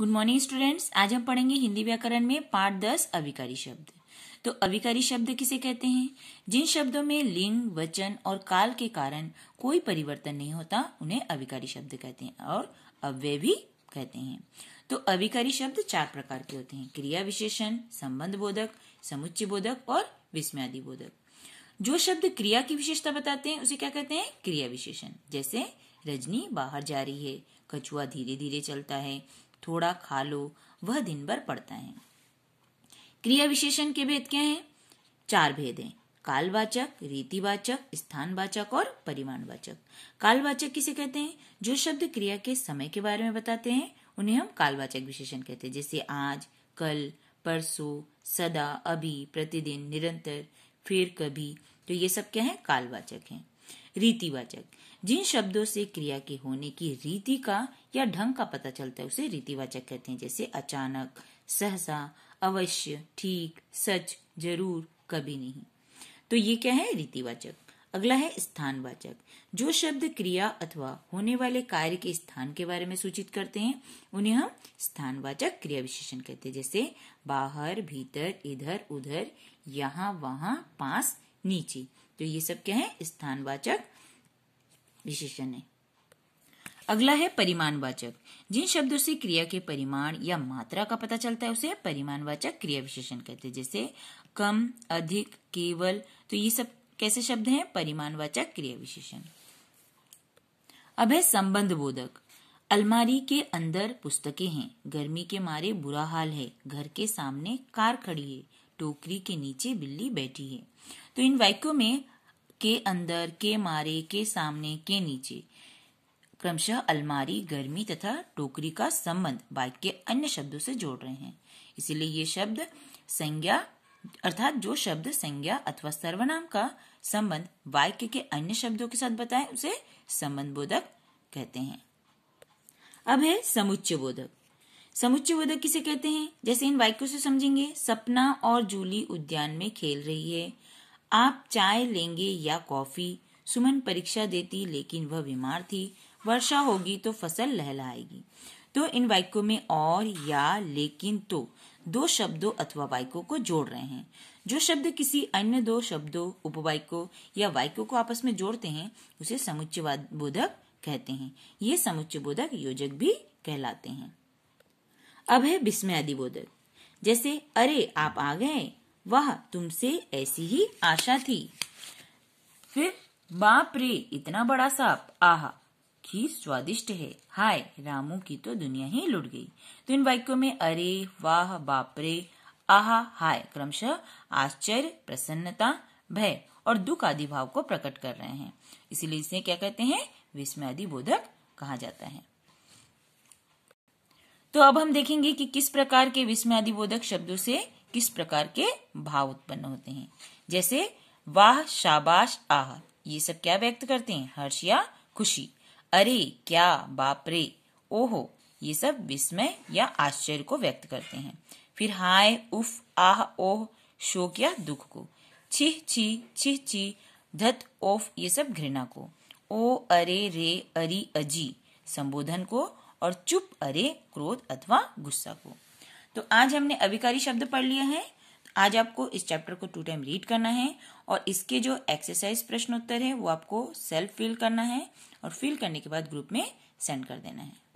good morning students आज हम पढ़ेंगे हिंदी व्याकरण में पाठ दस अविकारी शब्द तो अविकारी शब्द किसे कहते हैं जिन शब्दों में लिंग वचन और काल के कारण कोई परिवर्तन नहीं होता उन्हें अविकारी शब्द कहते हैं और अव्यय भी कहते हैं तो अविकारी शब्द चार प्रकार के होते हैं क्रिया विशेषण संबंध बोधक समुच्चय बोधक और विस्म्यादि बोधक जो शब्द क्रिया की विशेषता बताते हैं उसे क्या कहते हैं क्रिया विशेषण जैसे रजनी बाहर जा रही है कछुआ धीरे धीरे चलता है थोड़ा खा लो वह दिन भर पड़ता है क्रिया विशेषण के भेद क्या हैं चार भेद हैं कालवाचक रीतिवाचक स्थानवाचक और परिमाणवाचक कालवाचक किसे कहते हैं जो शब्द क्रिया के समय के बारे में बताते हैं उन्हें हम कालवाचक विशेषण कहते हैं जैसे आज कल परसों सदा अभी प्रतिदिन निरंतर फिर कभी तो ये सब क्या है कालवाचक हैं रीतिवाचक जिन शब्दों से क्रिया के होने की रीति का या ढंग का पता चलता है उसे रीतिवाचक कहते हैं जैसे अचानक सहसा अवश्य ठीक सच जरूर कभी नहीं तो ये क्या है रीतिवाचक अगला है स्थानवाचक जो शब्द क्रिया अथवा होने वाले कार्य के स्थान के बारे में सूचित करते हैं उन्हें हम स्थानवाचक क्रिया विशेषण कहते हैं जैसे बाहर भीतर इधर उधर यहाँ वहां पास नीचे तो ये सब क्या है स्थानवाचक विशेषण है अगला है परिमाणवाचक जिन शब्दों से क्रिया के परिमाण या मात्रा का पता चलता है उसे परिमाणवाचक क्रिया विशेषण कहते हैं जैसे कम अधिक केवल तो ये सब कैसे शब्द हैं परिमाणवाचक क्रिया विशेषण अब है संबंध बोधक अलमारी के अंदर पुस्तकें हैं गर्मी के मारे बुरा हाल है घर के सामने कार खड़ी है टोकरी के नीचे बिल्ली बैठी है तो इन वाक्यों में के अंदर के मारे के सामने के नीचे क्रमशः अलमारी गर्मी तथा टोकरी का संबंध के अन्य शब्दों से जोड़ रहे हैं इसीलिए ये शब्द संज्ञा अर्थात जो शब्द संज्ञा अथवा सर्वनाम का संबंध वाक्य के अन्य शब्दों के साथ बताएं उसे संबंध बोधक कहते हैं अब है समुच्चय बोधक समुच्चय बोधक किसे कहते हैं जैसे इन वाक्यों से समझेंगे सपना और जूली उद्यान में खेल रही है आप चाय लेंगे या कॉफी सुमन परीक्षा देती लेकिन वह बीमार थी वर्षा होगी तो फसल लहलाएगी तो इन वाक्यों में और या लेकिन तो दो शब्दों अथवा वाक्यों को जोड़ रहे हैं जो शब्द किसी अन्य दो शब्दों उपवाक्यों या वाक्यों को आपस में जोड़ते हैं उसे समुच्चय बोधक कहते हैं ये समुच्चय बोधक योजक भी कहलाते हैं अब है विस्मय दिवोदत जैसे अरे आप आ गए वह तुमसे ऐसी ही आशा थी फिर बाप रे इतना बड़ा सांप आह खीर स्वादिष्ट है हाय रामू की तो दुनिया ही लुट गई तो इन वाक्यों में अरे वाह बाप रे आह हाय क्रमशः आश्चर्य प्रसन्नता भय और दुख आदि भाव को प्रकट कर रहे हैं इसीलिए इसे क्या कहते हैं विस्मय आदि बोधक कहा जाता है तो अब हम देखेंगे कि किस प्रकार के विस्मयादिबोधक शब्दों से किस प्रकार के भाव उत्पन्न होते हैं जैसे वाह शाबाश आह ये सब क्या व्यक्त करते हैं हर्ष या खुशी अरे क्या बाप रे ओहो ये सब विस्मय या आश्चर्य को व्यक्त करते हैं फिर हाय उफ आह ओह शोक या दुख को छिह छी छिह छी धत ओफ ये सब घृणा को ओ अरे रे अरी अजी संबोधन को और चुप अरे क्रोध अथवा गुस्सा को तो आज हमने अभिकारी शब्द पढ़ लिया है आज आपको इस चैप्टर को टू टाइम रीड करना है और इसके जो एक्सरसाइज प्रश्नोत्तर है वो आपको सेल्फ फिल करना है और फिल करने के बाद ग्रुप में सेंड कर देना है